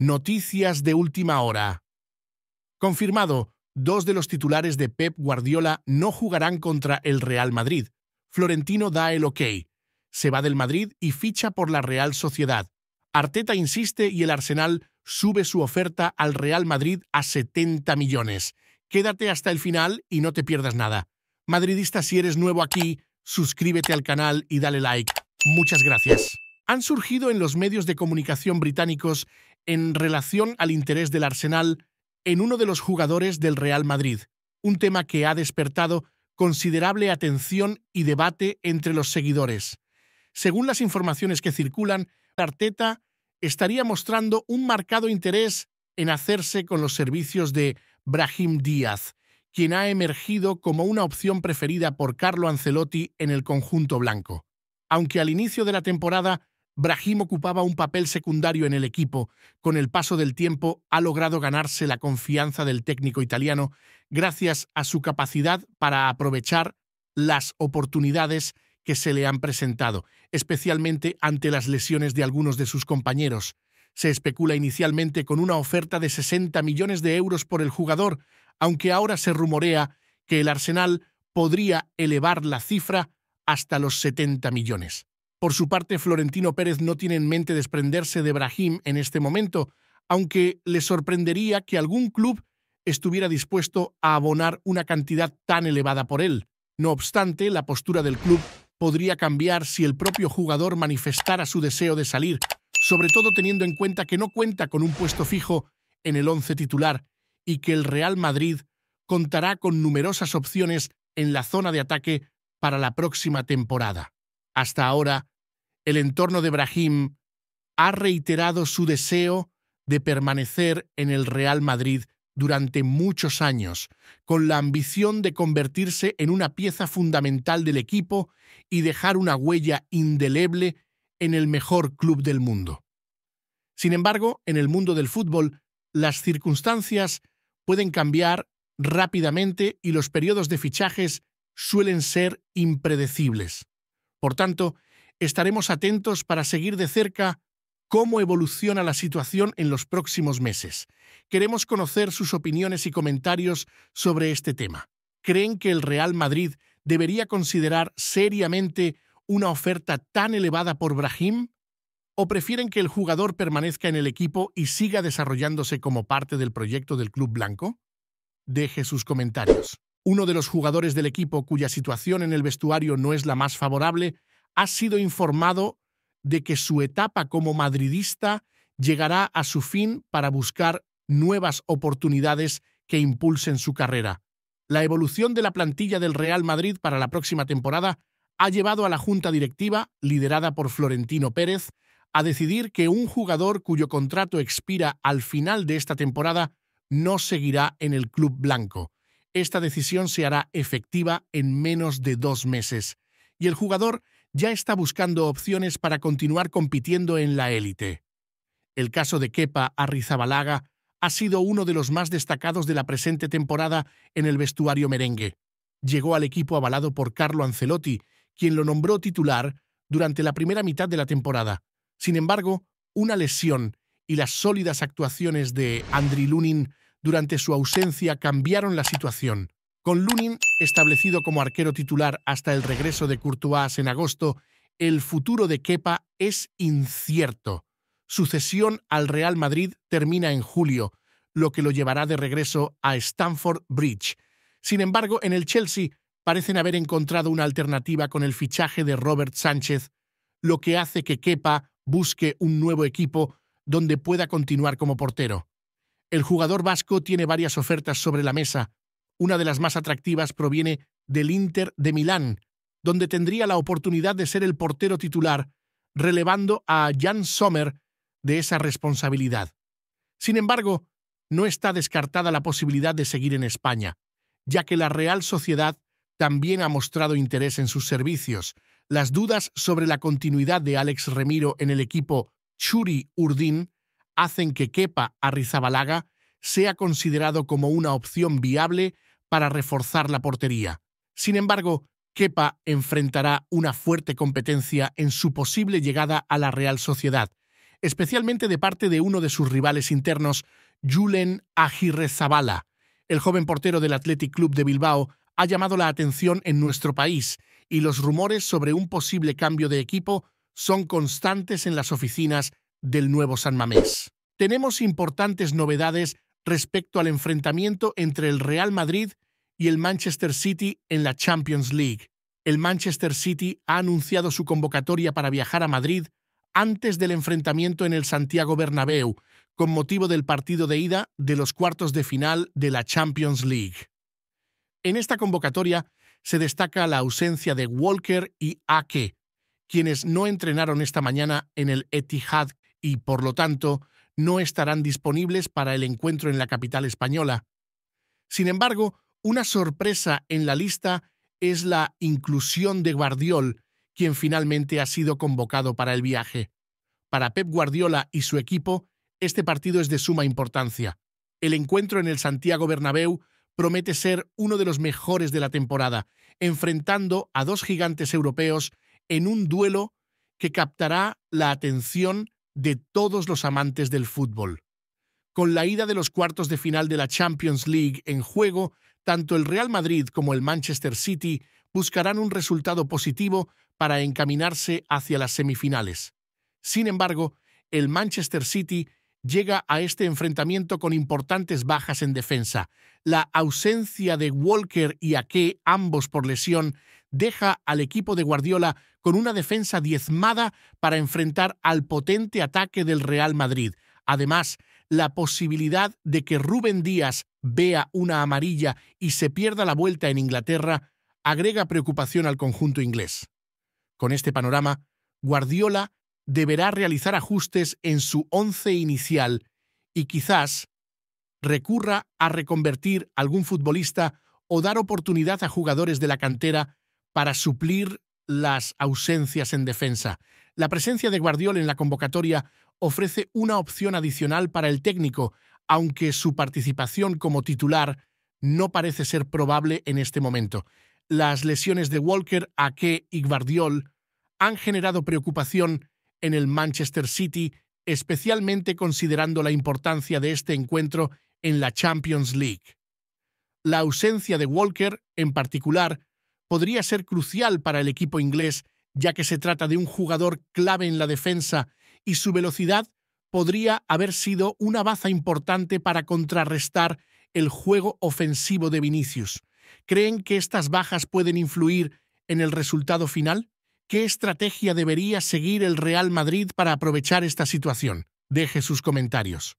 Noticias de última hora. Confirmado, dos de los titulares de Pep Guardiola no jugarán contra el Real Madrid. Florentino da el ok. Se va del Madrid y ficha por la Real Sociedad. Arteta insiste y el Arsenal sube su oferta al Real Madrid a 70 millones. Quédate hasta el final y no te pierdas nada. Madridista, si eres nuevo aquí, suscríbete al canal y dale like. Muchas gracias han surgido en los medios de comunicación británicos en relación al interés del Arsenal en uno de los jugadores del Real Madrid, un tema que ha despertado considerable atención y debate entre los seguidores. Según las informaciones que circulan, Arteta estaría mostrando un marcado interés en hacerse con los servicios de Brahim Díaz, quien ha emergido como una opción preferida por Carlo Ancelotti en el conjunto blanco. Aunque al inicio de la temporada Brahim ocupaba un papel secundario en el equipo. Con el paso del tiempo ha logrado ganarse la confianza del técnico italiano gracias a su capacidad para aprovechar las oportunidades que se le han presentado, especialmente ante las lesiones de algunos de sus compañeros. Se especula inicialmente con una oferta de 60 millones de euros por el jugador, aunque ahora se rumorea que el Arsenal podría elevar la cifra hasta los 70 millones. Por su parte, Florentino Pérez no tiene en mente desprenderse de Brahim en este momento, aunque le sorprendería que algún club estuviera dispuesto a abonar una cantidad tan elevada por él. No obstante, la postura del club podría cambiar si el propio jugador manifestara su deseo de salir, sobre todo teniendo en cuenta que no cuenta con un puesto fijo en el once titular y que el Real Madrid contará con numerosas opciones en la zona de ataque para la próxima temporada. Hasta ahora, el entorno de Brahim ha reiterado su deseo de permanecer en el Real Madrid durante muchos años, con la ambición de convertirse en una pieza fundamental del equipo y dejar una huella indeleble en el mejor club del mundo. Sin embargo, en el mundo del fútbol, las circunstancias pueden cambiar rápidamente y los periodos de fichajes suelen ser impredecibles. Por tanto, estaremos atentos para seguir de cerca cómo evoluciona la situación en los próximos meses. Queremos conocer sus opiniones y comentarios sobre este tema. ¿Creen que el Real Madrid debería considerar seriamente una oferta tan elevada por Brahim? ¿O prefieren que el jugador permanezca en el equipo y siga desarrollándose como parte del proyecto del Club Blanco? Deje sus comentarios. Uno de los jugadores del equipo cuya situación en el vestuario no es la más favorable ha sido informado de que su etapa como madridista llegará a su fin para buscar nuevas oportunidades que impulsen su carrera. La evolución de la plantilla del Real Madrid para la próxima temporada ha llevado a la junta directiva, liderada por Florentino Pérez, a decidir que un jugador cuyo contrato expira al final de esta temporada no seguirá en el club blanco. Esta decisión se hará efectiva en menos de dos meses y el jugador ya está buscando opciones para continuar compitiendo en la élite. El caso de Kepa Arrizabalaga ha sido uno de los más destacados de la presente temporada en el vestuario merengue. Llegó al equipo avalado por Carlo Ancelotti, quien lo nombró titular durante la primera mitad de la temporada. Sin embargo, una lesión y las sólidas actuaciones de Andri Lunin durante su ausencia cambiaron la situación. Con Lunin establecido como arquero titular hasta el regreso de Courtois en agosto, el futuro de Kepa es incierto. Su cesión al Real Madrid termina en julio, lo que lo llevará de regreso a Stamford Bridge. Sin embargo, en el Chelsea parecen haber encontrado una alternativa con el fichaje de Robert Sánchez, lo que hace que Kepa busque un nuevo equipo donde pueda continuar como portero. El jugador vasco tiene varias ofertas sobre la mesa, una de las más atractivas proviene del Inter de Milán, donde tendría la oportunidad de ser el portero titular, relevando a Jan Sommer de esa responsabilidad. Sin embargo, no está descartada la posibilidad de seguir en España, ya que la Real Sociedad también ha mostrado interés en sus servicios. Las dudas sobre la continuidad de Alex Remiro en el equipo Churi Urdin hacen que Kepa Arrizabalaga sea considerado como una opción viable para reforzar la portería. Sin embargo, Kepa enfrentará una fuerte competencia en su posible llegada a la Real Sociedad, especialmente de parte de uno de sus rivales internos, Julen Agirrezabala. El joven portero del Athletic Club de Bilbao ha llamado la atención en nuestro país y los rumores sobre un posible cambio de equipo son constantes en las oficinas del nuevo San Mamés. Tenemos importantes novedades respecto al enfrentamiento entre el Real Madrid y el Manchester City en la Champions League. El Manchester City ha anunciado su convocatoria para viajar a Madrid antes del enfrentamiento en el Santiago Bernabéu, con motivo del partido de ida de los cuartos de final de la Champions League. En esta convocatoria se destaca la ausencia de Walker y Ake, quienes no entrenaron esta mañana en el Etihad y, por lo tanto, no estarán disponibles para el encuentro en la capital española. Sin embargo, una sorpresa en la lista es la inclusión de Guardiol, quien finalmente ha sido convocado para el viaje. Para Pep Guardiola y su equipo, este partido es de suma importancia. El encuentro en el Santiago Bernabéu promete ser uno de los mejores de la temporada, enfrentando a dos gigantes europeos en un duelo que captará la atención de todos los amantes del fútbol. Con la ida de los cuartos de final de la Champions League en juego, tanto el Real Madrid como el Manchester City buscarán un resultado positivo para encaminarse hacia las semifinales. Sin embargo, el Manchester City llega a este enfrentamiento con importantes bajas en defensa. La ausencia de Walker y Ake, ambos por lesión, deja al equipo de Guardiola con una defensa diezmada para enfrentar al potente ataque del Real Madrid. Además, la posibilidad de que Rubén Díaz vea una amarilla y se pierda la vuelta en Inglaterra agrega preocupación al conjunto inglés. Con este panorama, Guardiola deberá realizar ajustes en su once inicial y quizás recurra a reconvertir algún futbolista o dar oportunidad a jugadores de la cantera para suplir las ausencias en defensa. La presencia de Guardiola en la convocatoria ofrece una opción adicional para el técnico, aunque su participación como titular no parece ser probable en este momento. Las lesiones de Walker, Ake y Guardiol han generado preocupación en el Manchester City, especialmente considerando la importancia de este encuentro en la Champions League. La ausencia de Walker, en particular, podría ser crucial para el equipo inglés, ya que se trata de un jugador clave en la defensa y su velocidad podría haber sido una baza importante para contrarrestar el juego ofensivo de Vinicius. ¿Creen que estas bajas pueden influir en el resultado final? ¿Qué estrategia debería seguir el Real Madrid para aprovechar esta situación? Deje sus comentarios.